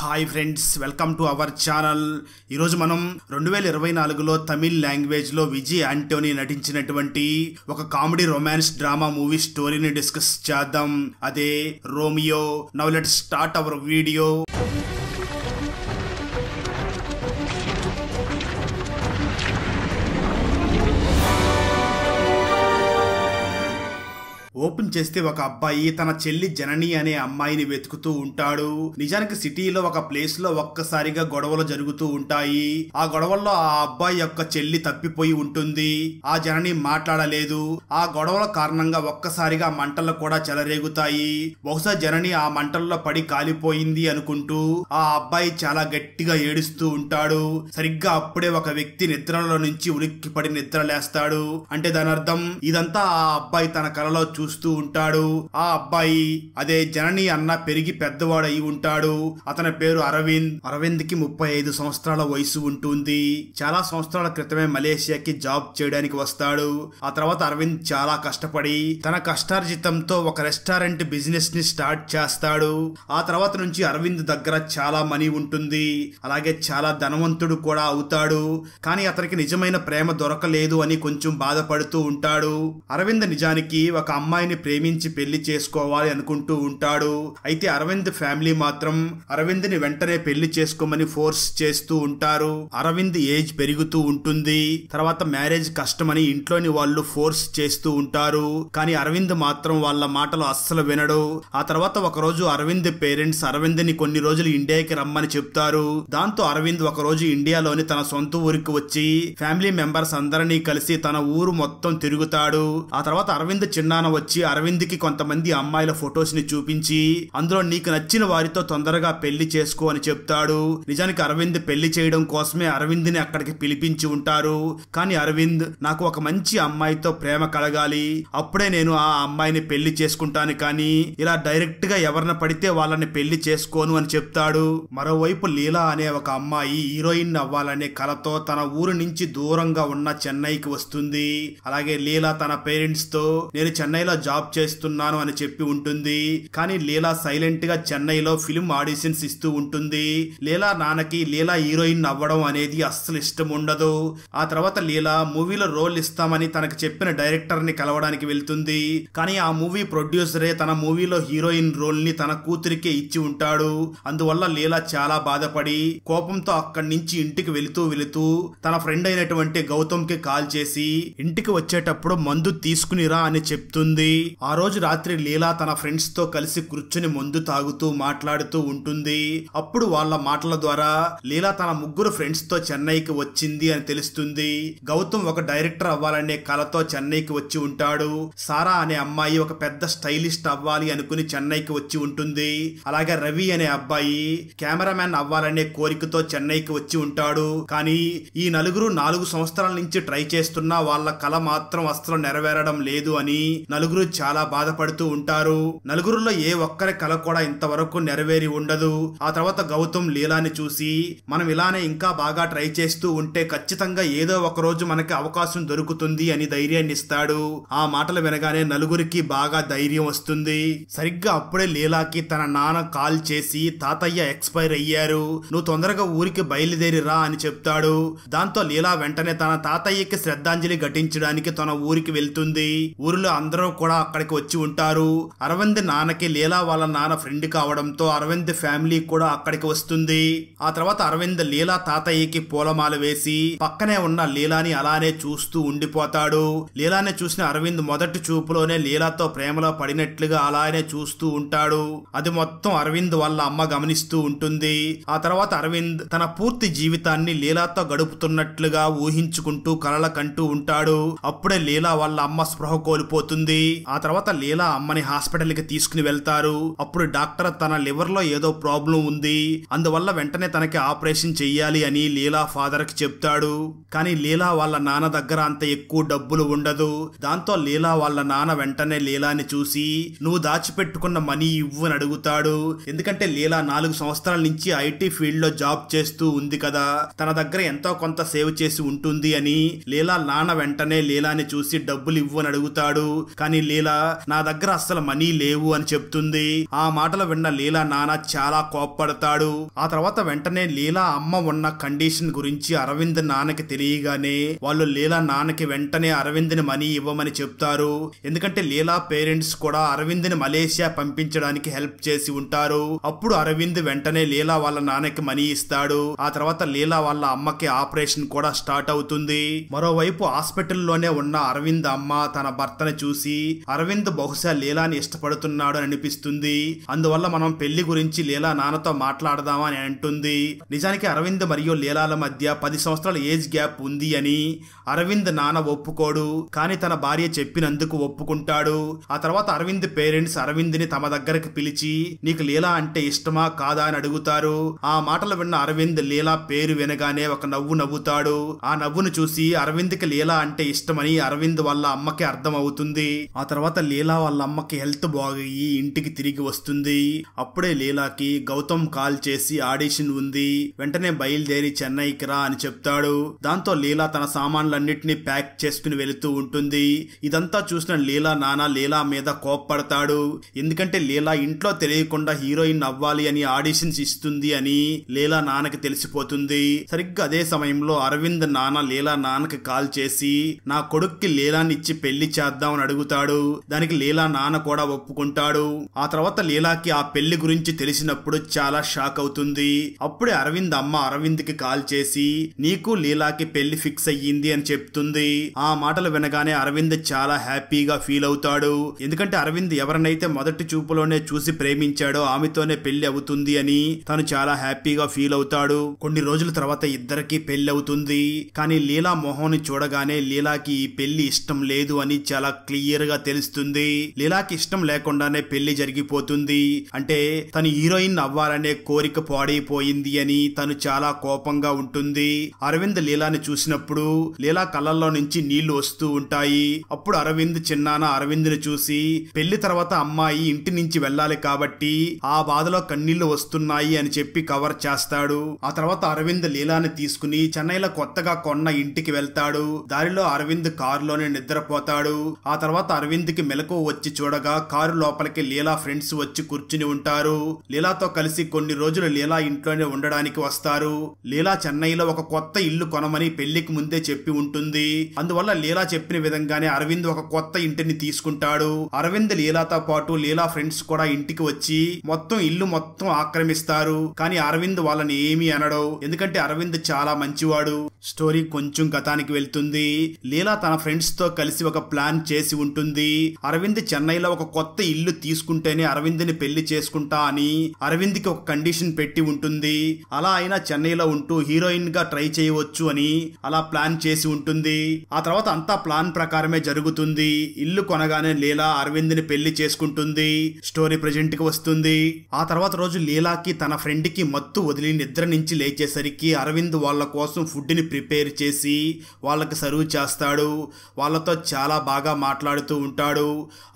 hi friends welcome to our channel ఈరోజు మనం రెండు వేల ఇరవై నాలుగులో తమిళ్ లాంగ్వేజ్లో విజయ్ ఆంటోనీ నటించినటువంటి ఒక కామెడీ రొమాన్స్ డ్రామా మూవీ స్టోరీని డిస్కస్ చేద్దాం అదే Romeo now let start our video open చేస్తే ఒక అబ్బాయి తన చెల్లి జనని అనే అమ్మాయిని వెతుకుతూ ఉంటాడు నిజానికి సిటీలో ఒక ప్లేస్ లో ఒక్కసారిగా గొడవలు జరుగుతూ ఉంటాయి ఆ గొడవల్లో ఆ అబ్బాయి యొక్క చెల్లి తప్పిపోయి ఉంటుంది ఆ జనని మాట్లాడలేదు ఆ గొడవల కారణంగా ఒక్కసారిగా మంటలు కూడా చెలరేగుతాయి బహుశా జనని ఆ మంటల్లో పడి కాలిపోయింది అనుకుంటూ ఆ అబ్బాయి చాలా గట్టిగా ఏడుస్తూ ఉంటాడు సరిగ్గా అప్పుడే ఒక వ్యక్తి నిద్రలో నుంచి ఉలిక్కిపడి నిద్రలేస్తాడు అంటే దాని అర్థం ఇదంతా ఆ అబ్బాయి తన కలలో చూసి చూస్తూ ఉంటాడు ఆ అబ్బాయి అదే జనని అన్న పెరిగి అయి ఉంటాడు అతని పేరు అరవింద్ అరవింద్ కి ముప్పై ఐదు సంవత్సరాల వయసు ఉంటుంది చాలా సంవత్సరాల క్రితమే మలేషియాకి జాబ్ చేయడానికి వస్తాడు ఆ తర్వాత అరవింద్ చాలా కష్టపడి తన కష్టార్జితంతో ఒక రెస్టారెంట్ బిజినెస్ ని స్టార్ట్ చేస్తాడు ఆ తర్వాత నుంచి అరవింద్ దగ్గర చాలా మనీ ఉంటుంది అలాగే చాలా ధనవంతుడు కూడా అవుతాడు కానీ అతనికి నిజమైన ప్రేమ దొరకలేదు అని కొంచెం బాధపడుతూ ఉంటాడు అరవింద్ నిజానికి ఒక అమ్మాయి అమ్మాయిని ప్రేమించి పెళ్లి చేసుకోవాలి అనుకుంటూ ఉంటాడు అయితే అరవింద్ ఫ్యామిలీ మాత్రం అరవింద్ ని వెంటనే పెళ్లి చేసుకోమని ఫోర్స్ చేస్తూ ఉంటారు అరవింద్ ఏజ్ పెరుగుతూ ఉంటుంది తర్వాత మ్యారేజ్ కష్టమని ఇంట్లోని వాళ్ళు ఫోర్స్ చేస్తూ ఉంటారు కానీ అరవింద్ మాత్రం వాళ్ళ మాటలు అస్సలు వినడు ఆ తర్వాత ఒకరోజు అరవింద్ పేరెంట్స్ అరవింద్ ని కొన్ని రోజులు ఇండియాకి రమ్మని చెప్తారు దాంతో అరవింద్ ఒకరోజు ఇండియాలోని తన సొంత ఊరికి వచ్చి ఫ్యామిలీ మెంబర్స్ అందరినీ కలిసి తన ఊరు మొత్తం తిరుగుతాడు ఆ తర్వాత అరవింద్ చిన్నాన వచ్చి అరవింద్ అరవింద్కి కొంతమంది అమ్మాయిల ఫొటోస్ని చూపించి అందులో నీకు నచ్చిన వారితో తొందరగా పెళ్లి చేసుకో అని చెప్తాడు నిజానికి అరవింద్ పెళ్లి చేయడం కోసమే అరవింద్ని అక్కడికి పిలిపించి ఉంటారు కానీ అరవింద్ నాకు ఒక మంచి అమ్మాయితో ప్రేమ కలగాలి అప్పుడే నేను ఆ అమ్మాయిని పెళ్లి చేసుకుంటాను కానీ ఇలా డైరెక్ట్ గా ఎవరిన పడితే వాళ్ళని పెళ్లి చేసుకోను అని చెప్తాడు మరోవైపు లీలా అనే ఒక అమ్మాయి హీరోయిన్ అవ్వాలనే కలతో తన ఊరు నుంచి దూరంగా ఉన్న చెన్నైకి వస్తుంది అలాగే లీలా తన పేరెంట్స్ తో నేను చెన్నైలో జాబ్ చేస్తున్నాను అని చెప్పి ఉంటుంది కానీ లీలా సైలెంట్ గా చెన్నైలో ఫిలిం ఆడిషన్స్ ఇస్తూ ఉంటుంది లీలా నాన్నకి లీలా హీరోయిన్ అవ్వడం అనేది అస్సలు ఇష్టం ఉండదు ఆ తర్వాత లీలా మూవీలో రోల్ ఇస్తామని తనకు చెప్పిన డైరెక్టర్ ని కలవడానికి వెళ్తుంది కానీ ఆ మూవీ ప్రొడ్యూసరే తన మూవీలో హీరోయిన్ రోల్ ని తన కూతురికే ఇచ్చి ఉంటాడు అందువల్ల లీలా చాలా బాధపడి కోపంతో అక్కడి నుంచి ఇంటికి వెళుతూ వెళుతూ తన ఫ్రెండ్ అయినటువంటి గౌతమ్ కి కాల్ చేసి ఇంటికి వచ్చేటప్పుడు మందు తీసుకునిరా అని చెప్తుంది ఆ రోజు రాత్రి లీలా తన ఫ్రెండ్స్ తో కలిసి కూర్చుని మందు తాగుతూ మాట్లాడుతూ ఉంటుంది అప్పుడు వాళ్ళ మాటల ద్వారా లీలా తన ముగ్గురు ఫ్రెండ్స్ తో చెన్నైకి వచ్చింది అని తెలుస్తుంది గౌతమ్ ఒక డైరెక్టర్ అవ్వాలనే కలతో చెన్నైకి వచ్చి ఉంటాడు సారా అనే అమ్మాయి ఒక పెద్ద స్టైలిస్ట్ అవ్వాలి అనుకుని చెన్నైకి వచ్చి ఉంటుంది అలాగే రవి అనే అబ్బాయి కెమెరామ్యాన్ అవ్వాలనే కోరికతో చెన్నైకి వచ్చి ఉంటాడు కానీ ఈ నలుగురు నాలుగు సంవత్సరాల నుంచి ట్రై చేస్తున్నా వాళ్ళ కళ మాత్రం అస్సలు నెరవేరడం లేదు అని నలుగురు నలుగురు చాలా బాధపడుతూ ఉంటారు నలుగురులో ఏ ఒక్కరి కల కూడా ఇంతవరకు నెరవేరి ఉండదు ఆ తర్వాత గౌతమ్ లీలాని చూసి మనం ఇలానే ఇంకా బాగా ట్రై చేస్తూ ఉంటే ఖచ్చితంగా ఏదో ఒక రోజు మనకి అవకాశం దొరుకుతుంది అని ధైర్యాన్ని ఇస్తాడు ఆ మాటలు వినగానే నలుగురికి బాగా ధైర్యం వస్తుంది సరిగ్గా అప్పుడే లీలాకి తన నాన్న కాల్ చేసి తాతయ్య ఎక్స్పైర్ అయ్యారు నువ్వు తొందరగా ఊరికి బయలుదేరి రా అని చెప్తాడు దాంతో లీలా వెంటనే తన తాతయ్యకి శ్రద్ధాంజలి ఘటించడానికి తన ఊరికి వెళ్తుంది ఊరిలో అందరూ కూడా అక్కడికి వచ్చి ఉంటారు అరవింద్ నాన్నకి లీలా వాళ్ళ నాన్న ఫ్రెండ్ కావడంతో అరవింద్ ఫ్యామిలీ కూడా అక్కడికి వస్తుంది ఆ తర్వాత అరవింద్ లీలా తాతయ్యకి పూలమాల వేసి పక్కనే ఉన్న లీలాని అలానే చూస్తూ ఉండిపోతాడు లీలాని చూసిన అరవింద్ మొదటి చూపులోనే లీలాతో ప్రేమలో పడినట్లుగా అలానే చూస్తూ ఉంటాడు అది మొత్తం అరవింద్ వాళ్ళ అమ్మ గమనిస్తూ ఉంటుంది ఆ తర్వాత అరవింద్ తన పూర్తి జీవితాన్ని లీలాతో గడుపుతున్నట్లుగా ఊహించుకుంటూ కలల కంటూ ఉంటాడు అప్పుడే లీలా వాళ్ళ అమ్మ స్పృహ కోల్పోతుంది ఆ తర్వాత లీలా అమ్మని హాస్పిటల్ కి తీసుకుని వెళ్తారు అప్పుడు డాక్టర్ తన లివర్ లో ఏదో ప్రాబ్లం ఉంది అందువల్ల వెంటనే తనకి ఆపరేషన్ చెయ్యాలి అని లీలా ఫాదర్ కి చెప్తాడు కానీ లీలా వాళ్ళ నాన్న దగ్గర అంత ఎక్కువ డబ్బులు ఉండదు దాంతో లీలా వాళ్ళ నాన్న వెంటనే లీలాని చూసి నువ్వు దాచిపెట్టుకున్న మనీ ఇవ్వు అని అడుగుతాడు ఎందుకంటే లీలా నాలుగు సంవత్సరాల నుంచి ఐటీ ఫీల్డ్ లో జాబ్ చేస్తూ ఉంది కదా తన దగ్గర ఎంతో కొంత సేవ్ చేసి ఉంటుంది అని లీలా నాన్న వెంటనే లీలాని చూసి డబ్బులు ఇవ్వు అని అడుగుతాడు కానీ కానీ లీలా నా దగ్గర అస్సలు మనీ లేవు అని చెప్తుంది ఆ మాటలు విన్న లీలా నాన్న చాలా కోప్పడతాడు ఆ తర్వాత వెంటనే లీలా అమ్మ ఉన్న కండిషన్ గురించి అరవింద్ నాన్నకి తెలియగానే వాళ్ళు లీలా నాన్నకి వెంటనే ని మనీ ఇవ్వమని చెప్తారు ఎందుకంటే లీలా పేరెంట్స్ కూడా అరవింద్ ని మలేషియా పంపించడానికి హెల్ప్ చేసి ఉంటారు అప్పుడు అరవింద్ వెంటనే లీలా వాళ్ళ నాన్నకి మనీ ఇస్తాడు ఆ తర్వాత లీలా వాళ్ళ అమ్మకి ఆపరేషన్ కూడా స్టార్ట్ అవుతుంది మరోవైపు హాస్పిటల్లోనే ఉన్న అరవింద్ అమ్మ తన భర్తను చూసి అరవింద్ బహుశా లీలాని ఇష్టపడుతున్నాడు అని అనిపిస్తుంది అందువల్ల మనం పెళ్లి గురించి లీలా నాన్నతో మాట్లాడదామా అని అంటుంది నిజానికి అరవింద్ మరియు లీలాల మధ్య పది సంవత్సరాల ఏజ్ గ్యాప్ ఉంది అని అరవింద్ నాన్న ఒప్పుకోడు కానీ తన భార్య చెప్పినందుకు ఒప్పుకుంటాడు ఆ తర్వాత అరవింద్ పేరెంట్స్ అరవింద్ ని తమ దగ్గరకు పిలిచి నీకు లీలా అంటే ఇష్టమా కాదా అని అడుగుతారు ఆ మాటలు విన్న అరవింద్ లీలా పేరు వినగానే ఒక నవ్వు నవ్వుతాడు ఆ నవ్వును చూసి అరవింద్కి లీలా అంటే ఇష్టమని అరవింద్ వల్ల అమ్మకి అర్థం అవుతుంది ఆ తర్వాత లీలా వాళ్ళ అమ్మకి హెల్త్ బాగయ్యి ఇంటికి తిరిగి వస్తుంది అప్పుడే లీలాకి గౌతమ్ కాల్ చేసి ఆడిషన్ ఉంది వెంటనే బయలుదేరి చెన్నైకి రా అని చెప్తాడు దాంతో లీలా తన సామాన్లన్నింటినీ ప్యాక్ చేసుకుని వెళుతూ ఉంటుంది ఇదంతా చూసిన లీలా నాన్న లీలా మీద కోప్పడతాడు ఎందుకంటే లీలా ఇంట్లో తెలియకుండా హీరోయిన్ అవ్వాలి అని ఆడిషన్స్ ఇస్తుంది అని లీలా నాన్నకి తెలిసిపోతుంది సరిగ్గా అదే సమయంలో అరవింద్ నాన్న లీలా నాన్నకి కాల్ చేసి నా కొడుక్కి లీలానిచ్చి పెళ్లి చేద్దామని అడుగుతాడు చేస్తాడు దానికి లీలా నాన్న కూడా ఒప్పుకుంటాడు ఆ తర్వాత లీలాకి ఆ పెళ్లి గురించి తెలిసినప్పుడు చాలా షాక్ అవుతుంది అప్పుడే అరవింద్ అమ్మ అరవింద్ కి కాల్ చేసి నీకు లీలాకి పెళ్లి ఫిక్స్ అయ్యింది అని చెప్తుంది ఆ మాటలు వినగానే అరవింద్ చాలా హ్యాపీగా ఫీల్ అవుతాడు ఎందుకంటే అరవింద్ ఎవరినైతే మొదటి చూపులోనే చూసి ప్రేమించాడో ఆమెతోనే పెళ్లి అవుతుంది అని తను చాలా హ్యాపీగా ఫీల్ అవుతాడు కొన్ని రోజుల తర్వాత ఇద్దరికి పెళ్లి అవుతుంది కానీ లీలా మొహం చూడగానే లీలాకి ఈ పెళ్లి ఇష్టం లేదు అని చాలా క్లియర్ గా తెలుస్తుంది లీలాకి ఇష్టం లేకుండానే పెళ్లి జరిగిపోతుంది అంటే తను హీరోయిన్ అవ్వాలనే కోరిక పాడైపోయింది అని తను చాలా కోపంగా ఉంటుంది అరవింద్ లీలాని చూసినప్పుడు లీలా కళ్ళల్లో నుంచి నీళ్లు వస్తూ ఉంటాయి అప్పుడు అరవింద్ చిన్నాన అరవింద్ ని చూసి పెళ్లి తర్వాత అమ్మాయి ఇంటి నుంచి వెళ్ళాలి కాబట్టి ఆ బాధలో కన్నీళ్లు వస్తున్నాయి అని చెప్పి కవర్ చేస్తాడు ఆ తర్వాత అరవింద్ లీలాని తీసుకుని చెన్నైలో కొత్తగా కొన్న ఇంటికి వెళ్తాడు దారిలో అరవింద్ కారులోనే నిద్రపోతాడు ఆ తర్వాత అరవింద్కి మెలకువ వచ్చి చూడగా కారు లోపలికి లీలా ఫ్రెండ్స్ వచ్చి కూర్చుని ఉంటారు లీలాతో కలిసి కొన్ని రోజులు లీలా ఇంట్లోనే ఉండడానికి వస్తారు లీలా చెన్నైలో ఒక కొత్త ఇల్లు కొనమని పెళ్లికి ముందే చెప్పి ఉంటుంది అందువల్ల లీలా చెప్పిన విధంగానే అరవింద్ ఒక కొత్త ఇంటిని తీసుకుంటాడు అరవింద్ లీలాతో పాటు లీలా ఫ్రెండ్స్ కూడా ఇంటికి వచ్చి మొత్తం ఇల్లు మొత్తం ఆక్రమిస్తారు కానీ అరవింద్ వాళ్ళని ఏమీ అనడు ఎందుకంటే అరవింద్ చాలా మంచివాడు స్టోరీ కొంచెం గతానికి వెళ్తుంది లీలా తన ఫ్రెండ్స్ తో కలిసి ఒక ప్లాన్ చేసి ఉంటుంది ఉంటుంది అరవింద్ చెన్నైలో ఒక కొత్త ఇల్లు తీసుకుంటేనే అరవింద్ని పెళ్లి చేసుకుంటా అని అరవింద్కి ఒక కండిషన్ పెట్టి ఉంటుంది అలా అయినా చెన్నైలో ఉంటూ హీరోయిన్ గా ట్రై చేయవచ్చు అని అలా ప్లాన్ చేసి ఉంటుంది ఆ తర్వాత అంతా ప్లాన్ ప్రకారమే జరుగుతుంది ఇల్లు కొనగానే లీలా అరవింద్ ని పెళ్లి చేసుకుంటుంది స్టోరీ ప్రజెంట్ కి వస్తుంది ఆ తర్వాత రోజు లీలాకి తన ఫ్రెండ్ కి మత్తు వదిలి నిద్ర నుంచి లేచేసరికి అరవింద్ వాళ్ళ కోసం ఫుడ్ ని ప్రిపేర్ చేసి వాళ్ళకి సర్వ్ చేస్తాడు వాళ్ళతో చాలా బాగా మాట్లాడుతూ ఉంటాడు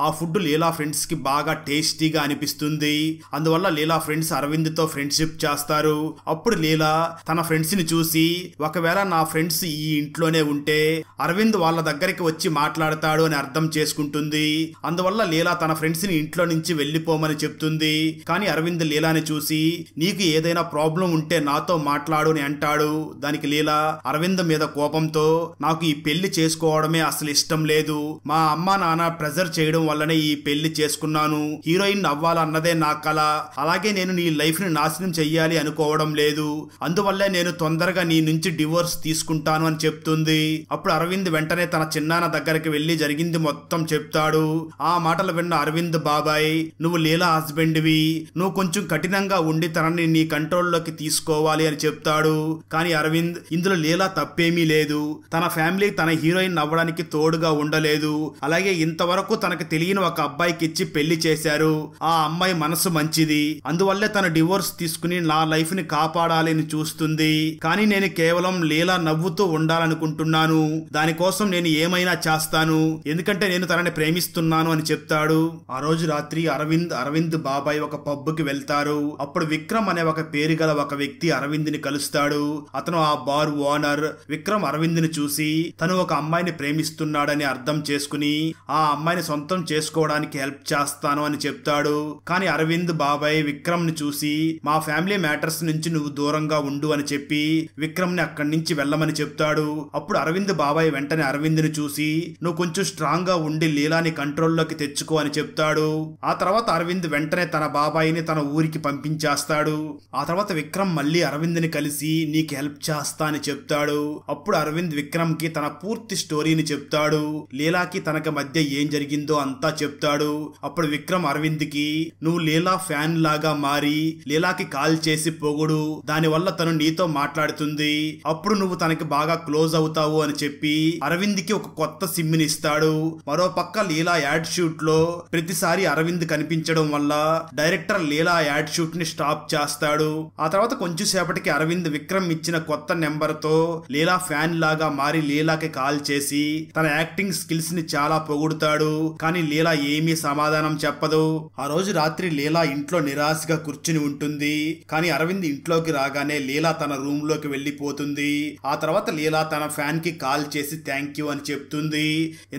ఆ ఫుడ్ లీలా ఫ్రెండ్స్కి బాగా టేస్టీగా అనిపిస్తుంది అందువల్ల లీలా ఫ్రెండ్స్ అరవింద్తో ఫ్రెండ్షిప్ చేస్తారు అప్పుడు లీలా తన ఫ్రెండ్స్ని చూసి ఒకవేళ నా ఫ్రెండ్స్ ఈ ఇంట్లోనే ఉంటే అరవింద్ వాళ్ళ దగ్గరికి వచ్చి మాట్లాడతాడు అని అర్థం చేసుకుంటుంది అందువల్ల లీలా తన ఫ్రెండ్స్ని ఇంట్లో నుంచి వెళ్ళిపోమని చెప్తుంది కానీ అరవింద్ లీలాని చూసి నీకు ఏదైనా ప్రాబ్లం ఉంటే నాతో మాట్లాడు అని అంటాడు దానికి లీలా అరవింద్ మీద కోపంతో నాకు ఈ పెళ్లి చేసుకోవడమే అసలు ఇష్టం లేదు మా అమ్మ నా నానా ప్రెజర్ చేయడం వల్లనే ఈ పెళ్లి చేసుకున్నాను హీరోయిన్ అవ్వాలన్నదే నా కళ అలాగే నేను నీ లైఫ్ ని నాశనం చెయ్యాలి అనుకోవడం లేదు అందువల్లే నేను తొందరగా నీ నుంచి డివోర్స్ తీసుకుంటాను అని చెప్తుంది అప్పుడు అరవింద్ వెంటనే తన చిన్నాన్న దగ్గరికి వెళ్లి జరిగింది మొత్తం చెప్తాడు ఆ మాటలు విన్న అరవింద్ బాబాయ్ నువ్వు లీలా హస్బెండ్వి నువ్వు కొంచెం కఠినంగా ఉండి తనని నీ కంట్రోల్లోకి తీసుకోవాలి అని చెప్తాడు కానీ అరవింద్ ఇందులో లీలా తప్పేమీ లేదు తన ఫ్యామిలీ తన హీరోయిన్ అవ్వడానికి తోడుగా ఉండలేదు అలాగే ఇంతవరకు తనకు తెలియని ఒక అబ్బాయికి ఇచ్చి పెళ్లి చేశారు ఆ అమ్మాయి మనసు మంచిది అందువల్లే తన డివోర్స్ తీసుకుని నా లైఫ్ ని కాపాడాలని చూస్తుంది కానీ నేను కేవలం లీలా నవ్వుతూ ఉండాలనుకుంటున్నాను దానికోసం నేను ఏమైనా చేస్తాను ఎందుకంటే నేను తనని ప్రేమిస్తున్నాను అని చెప్తాడు ఆ రోజు రాత్రి అరవింద్ అరవింద్ బాబాయ్ ఒక కి వెళ్తారు అప్పుడు విక్రమ్ అనే ఒక పేరు గల ఒక వ్యక్తి అరవింద్ ని కలుస్తాడు అతను ఆ బార్ ఓనర్ విక్రమ్ అరవింద్ ని చూసి తను ఒక అమ్మాయిని ప్రేమిస్తున్నాడని అర్థం చేసుకుని ఆ అమ్మాయిని సొంతం చేసుకోవడానికి హెల్ప్ చేస్తాను అని చెప్తాడు కానీ అరవింద్ బాబాయ్ విక్రమ్ ని చూసి మా ఫ్యామిలీ మ్యాటర్స్ నుంచి నువ్వు దూరంగా ఉండు అని చెప్పి విక్రమ్ ని అక్కడి నుంచి వెళ్ళమని చెప్తాడు అప్పుడు అరవింద్ బాబాయ్ వెంటనే అరవింద్ ని చూసి నువ్వు కొంచెం స్ట్రాంగ్ గా ఉండి లీలాని కంట్రోల్లోకి తెచ్చుకో అని చెప్తాడు ఆ తర్వాత అరవింద్ వెంటనే తన బాబాయిని తన ఊరికి పంపించేస్తాడు ఆ తర్వాత విక్రమ్ మళ్ళీ అరవింద్ ని కలిసి నీకు హెల్ప్ చేస్తా అని చెప్తాడు అప్పుడు అరవింద్ విక్రమ్ కి తన పూర్తి స్టోరీని చెప్తాడు లీలాకి తనకి మధ్య ఏం జరిగిందో అంతా చెప్తాడు అప్పుడు విక్రమ్ అరవింద్ కి నువ్వు లీలా ఫ్యాన్ లాగా మారి లీలాకి కాల్ చేసి పోగుడు దాని వల్ల తను నీతో మాట్లాడుతుంది అప్పుడు నువ్వు తనకి బాగా క్లోజ్ అవుతావు అని చెప్పి అరవింద్ కి ఒక కొత్త సిమ్ నిస్తాడు ఇస్తాడు మరో పక్క లీలా యాడ్ షూట్ లో ప్రతిసారి అరవింద్ కనిపించడం వల్ల డైరెక్టర్ లీలా యాడ్ షూట్ ని స్టాప్ చేస్తాడు ఆ తర్వాత కొంచెం సేపటికి అరవింద్ విక్రమ్ ఇచ్చిన కొత్త నెంబర్ తో లీలా ఫ్యాన్ లాగా మారి లీలాకి కాల్ చేసి తన యాక్టింగ్ స్కిల్స్ ని చాలా పొగుడు పొగుడుతాడు కానీ లీలా ఏమీ సమాధానం చెప్పదు ఆ రోజు రాత్రి లీలా ఇంట్లో నిరాశగా కూర్చుని ఉంటుంది కానీ అరవింద్ ఇంట్లోకి రాగానే లీలా తన రూమ్ లోకి వెళ్లిపోతుంది ఆ తర్వాత లీలా తన ఫ్యాన్ కి కాల్ చేసి థ్యాంక్ యూ అని చెప్తుంది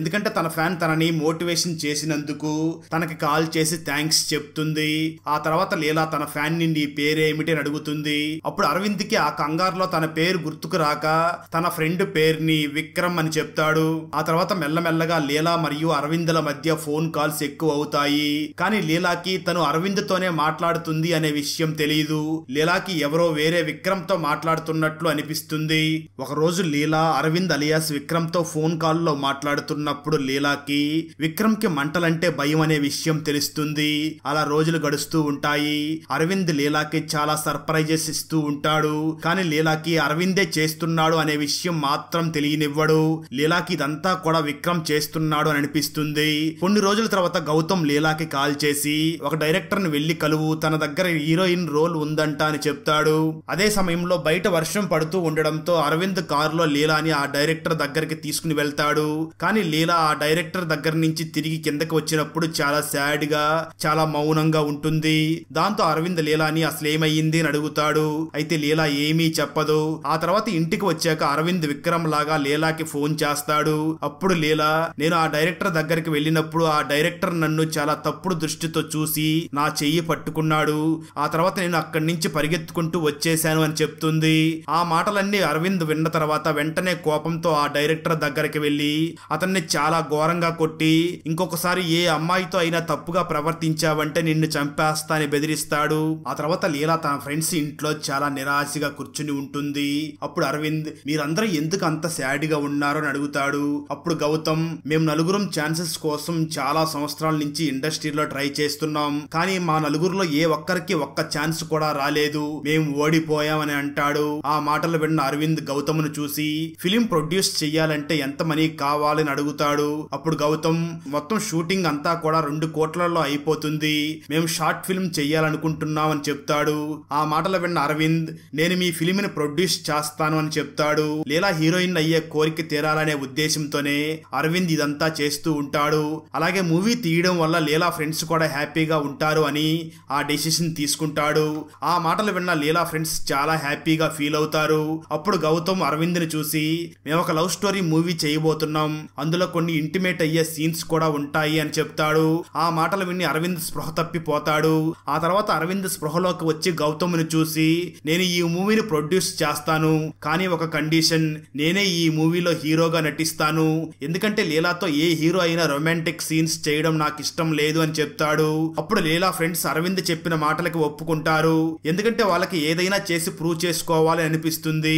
ఎందుకంటే తన ఫ్యాన్ తనని మోటివేషన్ చేసినందుకు తనకి కాల్ చేసి థ్యాంక్స్ చెప్తుంది ఆ తర్వాత లీలా తన ఫ్యాన్ ని నీ పేరేమిటి అని అడుగుతుంది అప్పుడు అరవింద్ కి ఆ కంగారులో తన పేరు గుర్తుకు రాక తన ఫ్రెండ్ పేరుని విక్రమ్ అని చెప్తాడు ఆ తర్వాత మెల్లమెల్లగా లీలా మరియు మరియు అరవిందల మధ్య ఫోన్ కాల్స్ ఎక్కువ అవుతాయి కానీ లీలాకి తను అరవింద్ తోనే మాట్లాడుతుంది అనే విషయం తెలియదు లీలాకి ఎవరో వేరే విక్రమ్ తో మాట్లాడుతున్నట్లు అనిపిస్తుంది ఒకరోజు లీలా అరవింద్ అలియాస్ విక్రమ్ తో ఫోన్ కాల్ లో మాట్లాడుతున్నప్పుడు లీలాకి విక్రమ్ కి మంటలంటే భయం అనే విషయం తెలుస్తుంది అలా రోజులు గడుస్తూ ఉంటాయి అరవింద్ లీలాకి చాలా సర్ప్రైజెస్ ఇస్తూ ఉంటాడు కానీ లీలాకి అరవిందే చేస్తున్నాడు అనే విషయం మాత్రం తెలియనివ్వడు లీలాకి ఇదంతా కూడా విక్రమ్ చేస్తున్నాడు అని అనిపిస్తుంది కొన్ని రోజుల తర్వాత గౌతమ్ లీలాకి కాల్ చేసి ఒక డైరెక్టర్ ని వెళ్లి కలువు తన దగ్గర హీరోయిన్ రోల్ ఉందంట అని చెప్తాడు అదే సమయంలో బయట వర్షం పడుతూ ఉండడంతో అరవింద్ కారులో లీలాని ఆ డైరెక్టర్ దగ్గరికి తీసుకుని వెళ్తాడు కానీ లీలా ఆ డైరెక్టర్ దగ్గర నుంచి తిరిగి కిందకి వచ్చినప్పుడు చాలా సాడ్ గా చాలా మౌనంగా ఉంటుంది దాంతో అరవింద్ లీలాని ఏమయ్యింది అని అడుగుతాడు అయితే లీలా ఏమీ చెప్పదు ఆ తర్వాత ఇంటికి వచ్చాక అరవింద్ విక్రమ్ లాగా లీలాకి ఫోన్ చేస్తాడు అప్పుడు లీలా నేను ఆ డైరెక్టర్ డైరెక్టర్ దగ్గరికి వెళ్ళినప్పుడు ఆ డైరెక్టర్ నన్ను చాలా తప్పుడు దృష్టితో చూసి నా చెయ్యి పట్టుకున్నాడు ఆ తర్వాత నేను అక్కడి నుంచి పరిగెత్తుకుంటూ వచ్చేశాను అని చెప్తుంది ఆ మాటలన్నీ అరవింద్ విన్న తర్వాత వెంటనే కోపంతో ఆ డైరెక్టర్ దగ్గరికి వెళ్ళి అతన్ని చాలా ఘోరంగా కొట్టి ఇంకొకసారి ఏ అమ్మాయితో అయినా తప్పుగా ప్రవర్తించావంటే నిన్ను చంపేస్తా అని బెదిరిస్తాడు ఆ తర్వాత లీలా తన ఫ్రెండ్స్ ఇంట్లో చాలా నిరాశగా కూర్చుని ఉంటుంది అప్పుడు అరవింద్ మీరందరూ ఎందుకు అంత సాడ్గా ఉన్నారో అని అడుగుతాడు అప్పుడు గౌతమ్ మేము నలుగురం ఛాన్సెస్ కోసం చాలా సంవత్సరాల నుంచి ఇండస్ట్రీలో ట్రై చేస్తున్నాం కానీ మా నలుగురిలో ఏ ఒక్కరికి ఒక్క ఛాన్స్ కూడా రాలేదు మేము ఓడిపోయామని అంటాడు ఆ మాటలు విన్న అరవింద్ గౌతమ్ను చూసి ఫిలిం ప్రొడ్యూస్ చేయాలంటే ఎంత మనీ కావాలని అడుగుతాడు అప్పుడు గౌతమ్ మొత్తం షూటింగ్ అంతా కూడా రెండు కోట్లలో అయిపోతుంది మేము షార్ట్ ఫిల్మ్ చేయాలనుకుంటున్నాం అని చెప్తాడు ఆ మాటలు విన్న అరవింద్ నేను మీ ఫిలిం ని ప్రొడ్యూస్ చేస్తాను అని చెప్తాడు లీలా హీరోయిన్ అయ్యే కోరిక తీరాలనే ఉద్దేశంతోనే అరవింద్ ఇదంతా చేసి చేస్తూ ఉంటాడు అలాగే మూవీ తీయడం వల్ల లీలా ఫ్రెండ్స్ కూడా హ్యాపీగా ఉంటారు అని ఆ డెసిషన్ తీసుకుంటాడు ఆ మాటలు విన్న లీలా ఫ్రెండ్స్ చాలా హ్యాపీగా ఫీల్ అవుతారు అప్పుడు గౌతమ్ అరవింద్ ని చూసి మేము ఒక లవ్ స్టోరీ మూవీ చేయబోతున్నాం అందులో కొన్ని ఇంటిమేట్ అయ్యే సీన్స్ కూడా ఉంటాయి అని చెప్తాడు ఆ మాటలు విని అరవింద్ స్పృహ తప్పిపోతాడు ఆ తర్వాత అరవింద్ స్పృహలోకి వచ్చి గౌతమ్ని చూసి నేను ఈ మూవీని ప్రొడ్యూస్ చేస్తాను కానీ ఒక కండిషన్ నేనే ఈ మూవీలో హీరోగా నటిస్తాను ఎందుకంటే లీలాతో ఏ హీరో హీరో అయిన రొమాంటిక్ సీన్స్ చేయడం నాకు ఇష్టం లేదు అని చెప్తాడు అప్పుడు లీలా ఫ్రెండ్స్ అరవింద్ చెప్పిన మాటలకి ఒప్పుకుంటారు ఎందుకంటే వాళ్ళకి ఏదైనా చేసి ప్రూవ్ చేసుకోవాలి అనిపిస్తుంది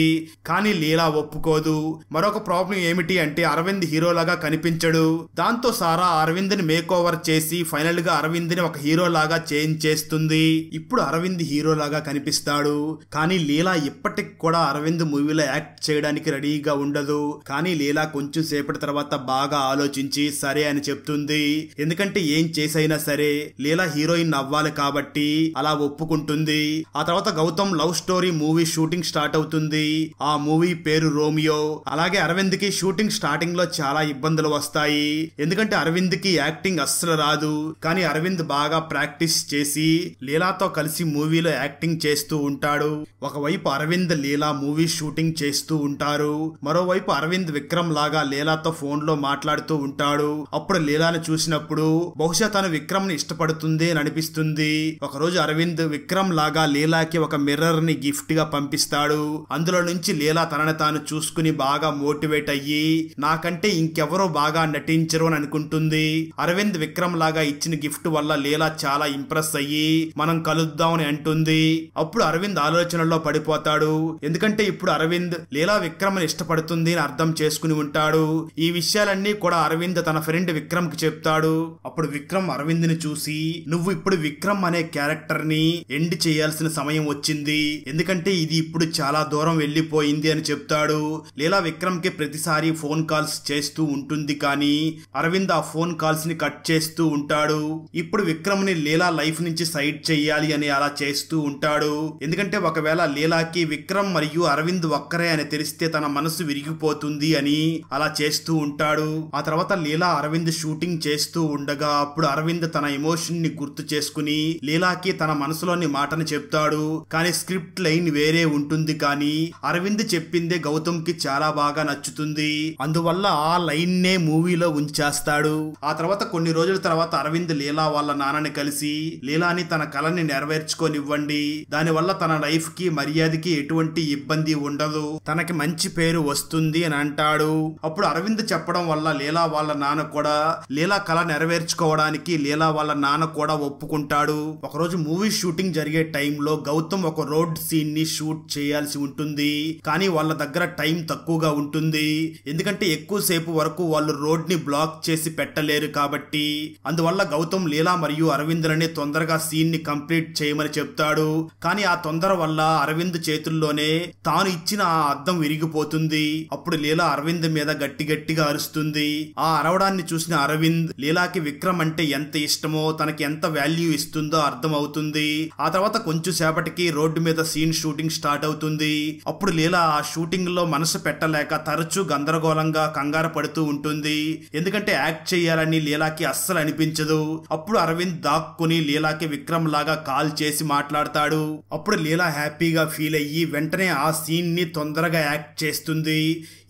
కానీ లీలా ఒప్పుకోదు మరొక ప్రాబ్లం ఏమిటి అంటే అరవింద్ హీరోలాగా కనిపించడు దాంతో సారా అరవింద్ ని మేక్ ఓవర్ చేసి ఫైనల్ గా అరవింద్ ని ఒక హీరోలాగా చేంజ్ చేస్తుంది ఇప్పుడు అరవింద్ హీరోలాగా కనిపిస్తాడు కానీ లీలా ఇప్పటికి కూడా అరవింద్ మూవీలో యాక్ట్ చేయడానికి రెడీగా ఉండదు కానీ లీలా కొంచెం సేపటి తర్వాత బాగా ఆలోచించి ఆలోచించి సరే అని చెప్తుంది ఎందుకంటే ఏం చేసైనా సరే లీలా హీరోయిన్ అవ్వాలి కాబట్టి అలా ఒప్పుకుంటుంది ఆ తర్వాత Gautam love story movie shooting start అవుతుంది ఆ మూవీ పేరు రోమియో అలాగే అరవింద్ కి షూటింగ్ స్టార్టింగ్ లో చాలా ఇబ్బందులు వస్తాయి ఎందుకంటే అరవింద్ కి యాక్టింగ్ అస్సలు రాదు కానీ అరవింద్ బాగా ప్రాక్టీస్ చేసి లీలాతో కలిసి మూవీలో యాక్టింగ్ చేస్తూ ఉంటాడు ఒకవైపు అరవింద్ లీలా మూవీ షూటింగ్ చేస్తూ ఉంటారు మరోవైపు అరవింద్ విక్రమ్ లాగా లీలాతో ఫోన్ లో మాట్లాడుతూ ఉంటాడు ఉంటాడు అప్పుడు లీలాను చూసినప్పుడు బహుశా తను విక్రమ్ ని ఇష్టపడుతుంది అని అనిపిస్తుంది ఒకరోజు అరవింద్ విక్రమ్ లాగా లీలాకి ఒక మిర్రర్ ని గిఫ్ట్ గా పంపిస్తాడు అందులో నుంచి లీలా తనని తాను చూసుకుని బాగా మోటివేట్ అయ్యి నాకంటే ఇంకెవరో బాగా నటించరు అని అనుకుంటుంది అరవింద్ విక్రమ్ లాగా ఇచ్చిన గిఫ్ట్ వల్ల లీలా చాలా ఇంప్రెస్ అయ్యి మనం కలుద్దాం అని అంటుంది అప్పుడు అరవింద్ ఆలోచనలో పడిపోతాడు ఎందుకంటే ఇప్పుడు అరవింద్ లీలా విక్రమ్ ని ఇష్టపడుతుంది అని అర్థం చేసుకుని ఉంటాడు ఈ విషయాలన్నీ కూడా అరవింద్ అరవింద్ తన ఫ్రెండ్ విక్రమ్ కి చెప్తాడు అప్పుడు విక్రమ్ అరవింద్ ని చూసి నువ్వు ఇప్పుడు విక్రమ్ అనే క్యారెక్టర్ ని ఎండ్ చేయాల్సిన సమయం వచ్చింది ఎందుకంటే ఇది ఇప్పుడు చాలా దూరం వెళ్ళిపోయింది అని చెప్తాడు లీలా విక్రమ్ కి ప్రతిసారి ఫోన్ కాల్స్ చేస్తూ ఉంటుంది కానీ అరవింద్ ఆ ఫోన్ కాల్స్ ని కట్ చేస్తూ ఉంటాడు ఇప్పుడు విక్రమ్ ని లీలా లైఫ్ నుంచి సైడ్ చేయాలి అని అలా చేస్తూ ఉంటాడు ఎందుకంటే ఒకవేళ లీలాకి విక్రమ్ మరియు అరవింద్ ఒక్కరే అని తెలిస్తే తన మనసు విరిగిపోతుంది అని అలా చేస్తూ ఉంటాడు ఆ తర్వాత లీలా అరవింద్ షూటింగ్ చేస్తూ ఉండగా అప్పుడు అరవింద్ తన ఎమోషన్ ని గుర్తు చేసుకుని లీలాకి తన మనసులోని మాటను చెప్తాడు కానీ స్క్రిప్ట్ లైన్ వేరే ఉంటుంది కానీ అరవింద్ చెప్పిందే గౌతమ్ కి చాలా బాగా నచ్చుతుంది అందువల్ల ఆ లైన్ నే మూవీలో ఉంచేస్తాడు ఆ తర్వాత కొన్ని రోజుల తర్వాత అరవింద్ లీలా వాళ్ళ నాన్నని కలిసి లీలాని తన కళని నెరవేర్చుకోనివ్వండి దానివల్ల తన లైఫ్ కి మర్యాదకి ఎటువంటి ఇబ్బంది ఉండదు తనకి మంచి పేరు వస్తుంది అని అంటాడు అప్పుడు అరవింద్ చెప్పడం వల్ల లీలా వాళ్ళ వాళ్ళ నాన్న కూడా లీలా కళ నెరవేర్చుకోవడానికి లీలా వాళ్ళ నాన్న కూడా ఒప్పుకుంటాడు ఒకరోజు మూవీ షూటింగ్ జరిగే టైంలో గౌతమ్ ఒక రోడ్ సీన్ ని షూట్ చేయాల్సి ఉంటుంది కానీ వాళ్ళ దగ్గర టైం తక్కువగా ఉంటుంది ఎందుకంటే ఎక్కువ సేపు వరకు వాళ్ళు రోడ్ ని బ్లాక్ చేసి పెట్టలేరు కాబట్టి అందువల్ల గౌతమ్ లీలా మరియు లనే తొందరగా సీన్ ని కంప్లీట్ చేయమని చెప్తాడు కానీ ఆ తొందర వల్ల అరవింద్ చేతుల్లోనే తాను ఇచ్చిన ఆ అద్దం విరిగిపోతుంది అప్పుడు లీలా అరవింద్ మీద గట్టి గట్టిగా అరుస్తుంది ఆ అరవడాన్ని చూసిన అరవింద్ లీలాకి విక్రమ్ అంటే ఎంత ఇష్టమో తనకి ఎంత వాల్యూ ఇస్తుందో అర్థం అవుతుంది ఆ తర్వాత కొంచెం సేపటికి రోడ్డు మీద సీన్ షూటింగ్ స్టార్ట్ అవుతుంది అప్పుడు లీలా ఆ షూటింగ్ లో మనసు పెట్టలేక తరచూ గందరగోళంగా కంగారు పడుతూ ఉంటుంది ఎందుకంటే యాక్ట్ చేయాలని లీలాకి అస్సలు అనిపించదు అప్పుడు అరవింద్ దాక్కుని లీలాకి విక్రమ్ లాగా కాల్ చేసి మాట్లాడతాడు అప్పుడు లీలా హ్యాపీగా ఫీల్ అయ్యి వెంటనే ఆ సీన్ ని తొందరగా యాక్ట్ చేస్తుంది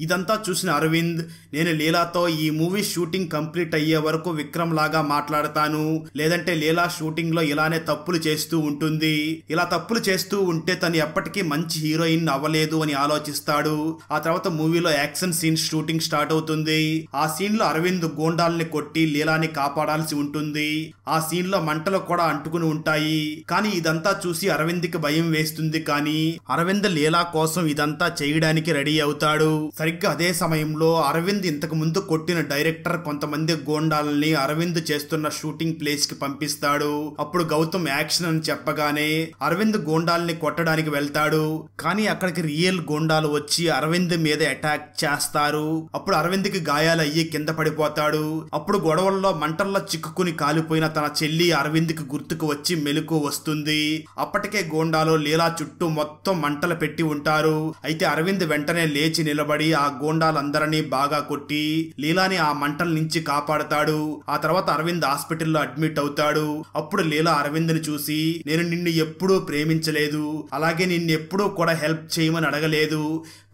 ఇదంతా చూసిన అరవింద్ నేను లీలాతో ఈ మూవీ మూవీ షూటింగ్ కంప్లీట్ అయ్యే వరకు విక్రమ్ లాగా మాట్లాడతాను లేదంటే లీలా షూటింగ్ లో ఇలానే తప్పులు చేస్తూ ఉంటుంది ఇలా తప్పులు చేస్తూ ఉంటే తను ఎప్పటికీ మంచి హీరోయిన్ అవ్వలేదు అని ఆలోచిస్తాడు ఆ తర్వాత మూవీలో యాక్షన్ సీన్ షూటింగ్ స్టార్ట్ అవుతుంది ఆ సీన్ లో అరవింద్ గోండాల్ని కొట్టి లీలాని కాపాడాల్సి ఉంటుంది ఆ సీన్ లో మంటలు కూడా అంటుకుని ఉంటాయి కానీ ఇదంతా చూసి అరవింద్ కి భయం వేస్తుంది కానీ అరవింద్ లీలా కోసం ఇదంతా చేయడానికి రెడీ అవుతాడు సరిగ్గా అదే సమయంలో అరవింద్ ఇంతకు ముందు కొట్టిన డైరెక్ట్ డైరెక్టర్ కొంతమంది గోండాలని అరవింద్ చేస్తున్న షూటింగ్ ప్లేస్ కి పంపిస్తాడు అప్పుడు గౌతమ్ యాక్షన్ అని చెప్పగానే అరవింద్ గోండాల్ని కొట్టడానికి వెళ్తాడు కానీ అక్కడికి రియల్ గోండాలు వచ్చి అరవింద్ మీద అటాక్ చేస్తారు అప్పుడు అరవింద్ కి గాయాలయ్యి కింద పడిపోతాడు అప్పుడు గొడవల్లో మంటల్లో చిక్కుకుని కాలిపోయిన తన చెల్లి అరవింద్ కి గుర్తుకు వచ్చి మెలకు వస్తుంది అప్పటికే గోండాలు లీలా చుట్టూ మొత్తం మంటలు పెట్టి ఉంటారు అయితే అరవింద్ వెంటనే లేచి నిలబడి ఆ గోండాలందరినీ బాగా కొట్టి లీలాని ఆ మంటల నుంచి కాపాడతాడు ఆ తర్వాత అరవింద్ హాస్పిటల్లో అడ్మిట్ అవుతాడు అప్పుడు లీలా అరవింద్ ని చూసి నేను నిన్ను ఎప్పుడూ ప్రేమించలేదు అలాగే నిన్ను ఎప్పుడూ కూడా హెల్ప్ చేయమని అడగలేదు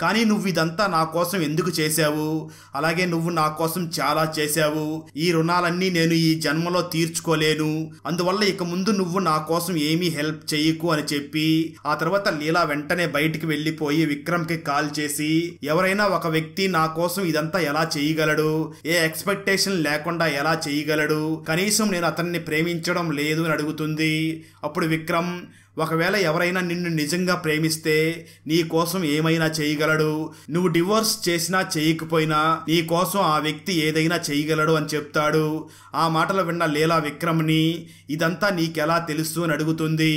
కానీ నువ్వు ఇదంతా నా కోసం ఎందుకు చేశావు అలాగే నువ్వు నా కోసం చాలా చేశావు ఈ రుణాలన్నీ నేను ఈ జన్మలో తీర్చుకోలేను అందువల్ల ఇక ముందు నువ్వు నా కోసం ఏమీ హెల్ప్ చేయకు అని చెప్పి ఆ తర్వాత లీలా వెంటనే బయటికి వెళ్ళిపోయి కి కాల్ చేసి ఎవరైనా ఒక వ్యక్తి నా కోసం ఇదంతా ఎలా చేయగలడు ఏ ఏ ఎక్స్పెక్టేషన్ లేకుండా ఎలా చేయగలడు కనీసం నేను అతన్ని ప్రేమించడం లేదు అని అడుగుతుంది అప్పుడు విక్రమ్ ఒకవేళ ఎవరైనా నిన్ను నిజంగా ప్రేమిస్తే నీ కోసం ఏమైనా చేయగలడు నువ్వు డివోర్స్ చేసినా చేయకపోయినా నీ కోసం ఆ వ్యక్తి ఏదైనా చేయగలడు అని చెప్తాడు ఆ మాటలు విన్న లీలా విక్రమ్ని ఇదంతా నీకెలా తెలుసు అని అడుగుతుంది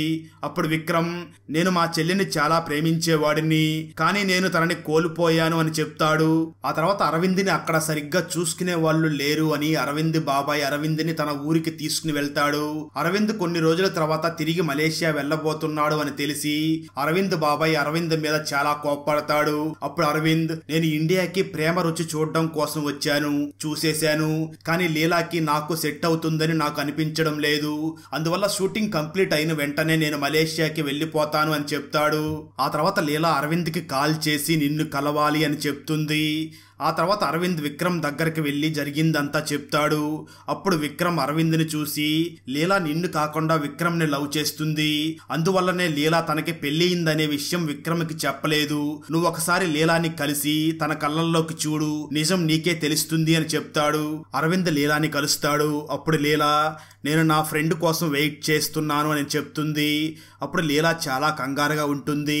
అప్పుడు విక్రమ్ నేను మా చెల్లిని చాలా ప్రేమించేవాడిని కానీ నేను తనని కోల్పోయాను అని చెప్తాడు ఆ తర్వాత అరవింద్ని అక్కడ సరిగ్గా చూసుకునే వాళ్ళు లేరు అని అరవింద్ బాబాయ్ అరవింద్ని తన ఊరికి తీసుకుని వెళ్తాడు అరవింద్ కొన్ని రోజుల తర్వాత తిరిగి మలేషియా వెళ్ళబో పోతున్నాడు అని తెలిసి అరవింద్ బాబాయ్ అరవింద్ మీద చాలా కోప్పడతాడు అప్పుడు అరవింద్ నేను ఇండియాకి ప్రేమ రుచి చూడడం కోసం వచ్చాను చూసేశాను కానీ లీలాకి నాకు సెట్ అవుతుందని నాకు అనిపించడం లేదు అందువల్ల షూటింగ్ కంప్లీట్ అయిన వెంటనే నేను మలేషియాకి వెళ్ళిపోతాను అని చెప్తాడు ఆ తర్వాత లీలా అరవింద్కి కాల్ చేసి నిన్ను కలవాలి అని చెప్తుంది ఆ తర్వాత అరవింద్ విక్రమ్ దగ్గరికి వెళ్ళి జరిగిందంతా చెప్తాడు అప్పుడు విక్రమ్ అరవింద్ని చూసి లీలా నిన్ను కాకుండా విక్రమ్ని లవ్ చేస్తుంది అందువల్లనే లీలా తనకి పెళ్ళయిందనే విషయం విక్రమ్కి చెప్పలేదు నువ్వు ఒకసారి లీలాని కలిసి తన కళ్ళల్లోకి చూడు నిజం నీకే తెలుస్తుంది అని చెప్తాడు అరవింద్ లీలాని కలుస్తాడు అప్పుడు లీలా నేను నా ఫ్రెండ్ కోసం వెయిట్ చేస్తున్నాను అని చెప్తుంది అప్పుడు లీలా చాలా కంగారుగా ఉంటుంది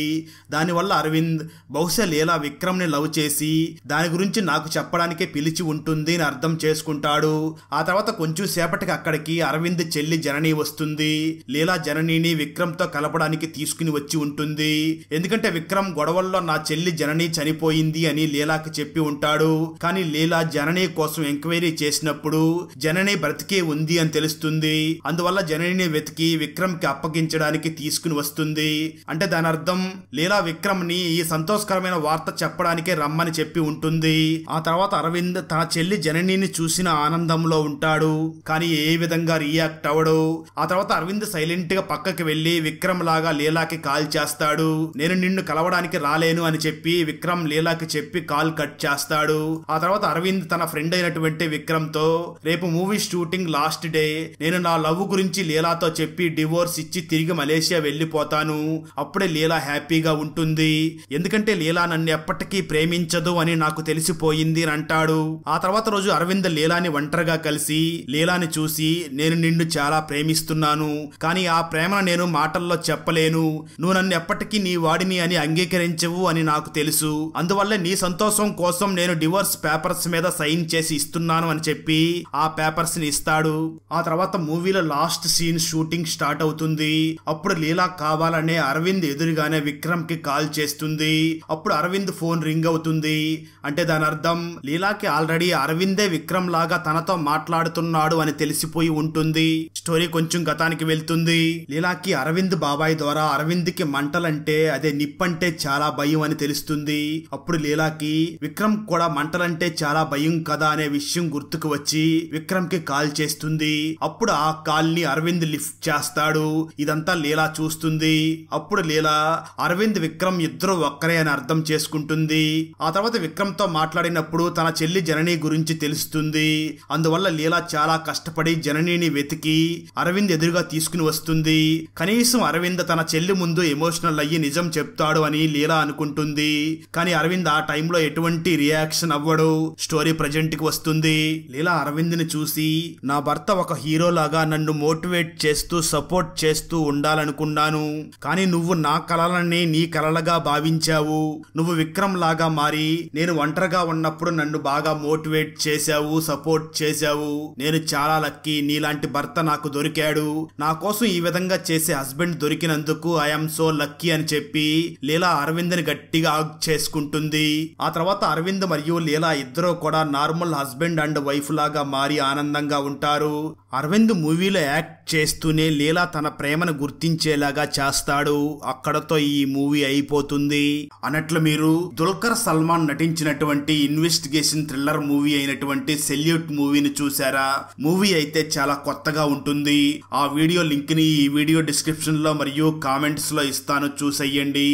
దానివల్ల అరవింద్ బహుశా లీలా విక్రమ్ని లవ్ చేసి దాని గురించి నాకు చెప్పడానికే పిలిచి ఉంటుంది అని అర్థం చేసుకుంటాడు ఆ తర్వాత కొంచెం సేపటికి అక్కడికి అరవింద్ చెల్లి జనని వస్తుంది లీలా విక్రమ్ విక్రమ్తో కలపడానికి తీసుకుని వచ్చి ఉంటుంది ఎందుకంటే విక్రమ్ గొడవల్లో నా చెల్లి జనని చనిపోయింది అని లీలాకి చెప్పి ఉంటాడు కానీ లీలా జనని కోసం ఎంక్వైరీ చేసినప్పుడు జనని బ్రతికే ఉంది అని తెలుస్తుంది అందువల్ల జననిని వెతికి విక్రమ్కి అప్పగించడానికి తీసుకుని వస్తుంది అంటే దాని అర్థం లీలా విక్రమ్ ని ఈ సంతోషకరమైన వార్త చెప్పడానికే రమ్మని చెప్పి ఉంటుంది ఆ తర్వాత అరవింద్ తన చెల్లి జననీని చూసిన ఆనందంలో ఉంటాడు కానీ ఏ విధంగా రియాక్ట్ అవడు ఆ తర్వాత అరవింద్ సైలెంట్ గా పక్కకి వెళ్లి విక్రమ్ లాగా లీలాకి కాల్ చేస్తాడు నేను నిన్ను కలవడానికి రాలేను అని చెప్పి విక్రమ్ లీలాకి చెప్పి కాల్ కట్ చేస్తాడు ఆ తర్వాత అరవింద్ తన ఫ్రెండ్ అయినటువంటి విక్రమ్ తో రేపు మూవీ షూటింగ్ లాస్ట్ డే నేను నా లవ్ గురించి లీలాతో చెప్పి డివోర్స్ ఇచ్చి తిరిగి మలేషియా హ్యాపీగా వెళ్ళిపోతాను అప్పుడే లీలా హ్యాపీగా ఉంటుంది ఎందుకంటే లీలా నన్ను ఎప్పటికీ ప్రేమించదు అని నాకు తెలిసిపోయింది అని అంటాడు ఆ తర్వాత రోజు అరవింద్ లీలాని ఒంటరిగా కలిసి లీలాని చూసి నేను నిన్ను చాలా ప్రేమిస్తున్నాను కానీ ఆ ప్రేమను నేను మాటల్లో చెప్పలేను నువ్వు నన్ను ఎప్పటికీ నీ వాడిని అని అంగీకరించవు అని నాకు తెలుసు అందువల్ల నీ సంతోషం కోసం నేను డివోర్స్ పేపర్స్ మీద సైన్ చేసి ఇస్తున్నాను అని చెప్పి ఆ పేపర్స్ ని ఇస్తాడు ఆ తర్వాత మూవీలో లాస్ట్ సీన్ షూటింగ్ స్టార్ట్ అవుతుంది అప్పుడు ఇలా కావాలనే అరవింద్ ఎదురుగానే విక్రమ్ కి కాల్ చేస్తుంది అప్పుడు అరవింద్ ఫోన్ రింగ్ అవుతుంది అంటే దాని అర్థం లీలాకి ఆల్రెడీ అరవిందే విక్రమ్ లాగా తనతో మాట్లాడుతున్నాడు అని తెలిసిపోయి ఉంటుంది స్టోరీ కొంచెం గతానికి వెళ్తుంది లీలాకి అరవింద్ బాబాయ్ ద్వారా అరవింద్ కి మంటలంటే అదే నిప్పంటే చాలా భయం అని తెలుస్తుంది అప్పుడు లీలాకి విక్రమ్ కూడా మంటలంటే చాలా భయం కదా అనే విషయం గుర్తుకు వచ్చి విక్రమ్ కి కాల్ చేస్తుంది అప్పుడు ఆ కాల్ ని అరవింద్ లిఫ్ట్ చేస్తాడు ఇదంతా లీలా చూస్తుంది అప్పుడు లీలా అరవింద్ విక్రమ్ ఇద్దరు ఒక్కరే అని అర్థం చేసుకుంటుంది ఆ తర్వాత విక్రమ్ తో మాట్లాడినప్పుడు తన చెల్లి జనని గురించి తెలుస్తుంది అందువల్ల లీలా చాలా కష్టపడి జననీని వెతికి అరవింద్ ఎదురుగా తీసుకుని వస్తుంది కనీసం అరవింద్ తన చెల్లి ముందు ఎమోషనల్ అయ్యి నిజం చెప్తాడు అని లీలా అనుకుంటుంది కానీ అరవింద్ ఆ టైంలో ఎటువంటి రియాక్షన్ అవ్వడు స్టోరీ ప్రజెంట్ కి వస్తుంది లీలా అరవింద్ ని చూసి నా భర్త ఒక హీరోలాగా నన్ను మోటివేట్ చేస్తూ సపోర్ట్ చేస్తూ ఉండాలనుకుంటున్నాను అనుకున్నాను కానీ నువ్వు నా కలలన్నీ నీ కలలుగా భావించావు నువ్వు విక్రమ్ లాగా మారి నేను ఒంటరిగా ఉన్నప్పుడు నన్ను బాగా మోటివేట్ చేశావు సపోర్ట్ చేశావు నేను చాలా లక్కీ నీలాంటి భర్త నాకు దొరికాడు నా కోసం ఈ విధంగా చేసే హస్బెండ్ దొరికినందుకు ఐఎమ్ సో లక్కీ అని చెప్పి లీలా అరవింద్ని గట్టిగా ఆగ్ చేసుకుంటుంది ఆ తర్వాత అరవింద్ మరియు లీలా ఇద్దరు కూడా నార్మల్ హస్బెండ్ అండ్ వైఫ్ లాగా మారి ఆనందంగా ఉంటారు అరవింద్ మూవీలో యాక్ట్ చేస్తూనే లీలా తన ప్రేమను గుర్తించే అర్థమయ్యేలాగా చేస్తాడు అక్కడతో ఈ మూవీ అయిపోతుంది అన్నట్లు మీరు దుల్కర్ సల్మాన్ నటించినటువంటి ఇన్వెస్టిగేషన్ థ్రిల్లర్ మూవీ అయినటువంటి సెల్యూట్ మూవీని చూసారా మూవీ అయితే చాలా కొత్తగా ఉంటుంది ఆ వీడియో లింక్ ని ఈ వీడియో డిస్క్రిప్షన్ లో మరియు కామెంట్స్ లో ఇస్తాను చూసేయండి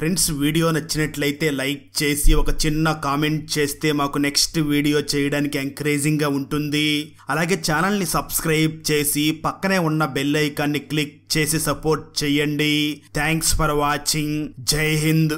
ఫ్రెండ్స్ వీడియో నచ్చినట్లయితే లైక్ చేసి ఒక చిన్న కామెంట్ చేస్తే మాకు నెక్స్ట్ వీడియో చేయడానికి ఎంకరేజింగ్గా ఉంటుంది అలాగే ఛానల్ని సబ్స్క్రైబ్ చేసి పక్కనే ఉన్న బెల్ ఐకాన్ని క్లిక్ చేసి సపోర్ట్ చేయండి థ్యాంక్స్ ఫర్ వాచింగ్ జై హింద్